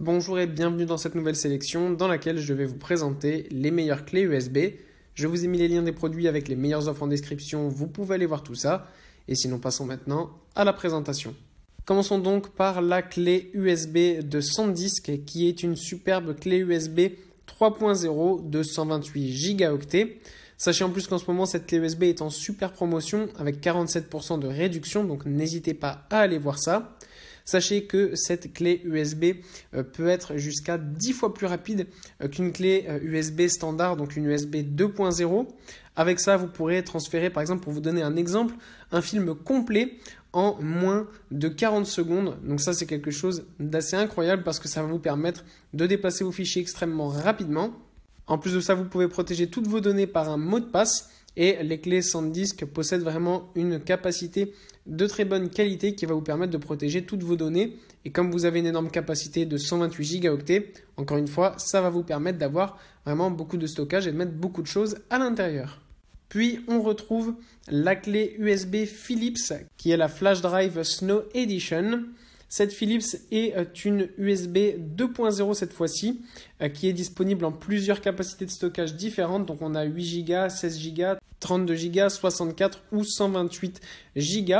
Bonjour et bienvenue dans cette nouvelle sélection dans laquelle je vais vous présenter les meilleures clés USB. Je vous ai mis les liens des produits avec les meilleures offres en description, vous pouvez aller voir tout ça. Et sinon passons maintenant à la présentation. Commençons donc par la clé USB de SanDisk qui est une superbe clé USB 3.0 de 128 gigaoctets. Sachez en plus qu'en ce moment, cette clé USB est en super promotion avec 47% de réduction, donc n'hésitez pas à aller voir ça. Sachez que cette clé USB euh, peut être jusqu'à 10 fois plus rapide euh, qu'une clé USB euh, standard, donc une USB 2.0. Avec ça, vous pourrez transférer, par exemple, pour vous donner un exemple, un film complet en moins de 40 secondes. Donc ça, c'est quelque chose d'assez incroyable parce que ça va vous permettre de déplacer vos fichiers extrêmement rapidement. En plus de ça, vous pouvez protéger toutes vos données par un mot de passe. Et les clés sans disque possèdent vraiment une capacité de très bonne qualité qui va vous permettre de protéger toutes vos données. Et comme vous avez une énorme capacité de 128 Go, encore une fois, ça va vous permettre d'avoir vraiment beaucoup de stockage et de mettre beaucoup de choses à l'intérieur. Puis on retrouve la clé USB Philips qui est la Flash Drive Snow Edition. Cette Philips est euh, une USB 2.0 cette fois-ci euh, qui est disponible en plusieurs capacités de stockage différentes. Donc on a 8 Go, 16 Go, 32 Go, 64 ou 128 Go.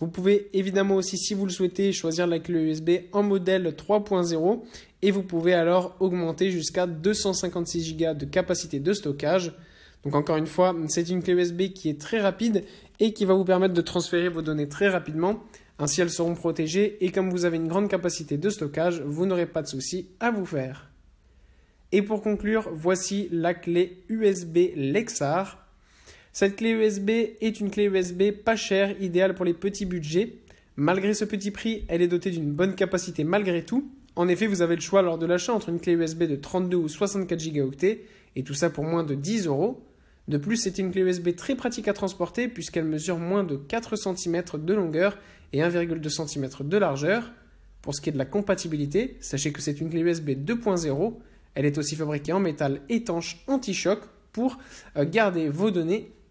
Vous pouvez évidemment aussi, si vous le souhaitez, choisir la clé USB en modèle 3.0 et vous pouvez alors augmenter jusqu'à 256 Go de capacité de stockage. Donc encore une fois, c'est une clé USB qui est très rapide et qui va vous permettre de transférer vos données très rapidement. Ainsi, elles seront protégées et comme vous avez une grande capacité de stockage, vous n'aurez pas de soucis à vous faire. Et pour conclure, voici la clé USB Lexar. Cette clé USB est une clé USB pas chère, idéale pour les petits budgets. Malgré ce petit prix, elle est dotée d'une bonne capacité malgré tout. En effet, vous avez le choix lors de l'achat entre une clé USB de 32 ou 64 Go et tout ça pour moins de 10 euros. De plus, c'est une clé USB très pratique à transporter puisqu'elle mesure moins de 4 cm de longueur et 1,2 cm de largeur. Pour ce qui est de la compatibilité, sachez que c'est une clé USB 2.0. Elle est aussi fabriquée en métal étanche anti-choc pour euh, garder vos données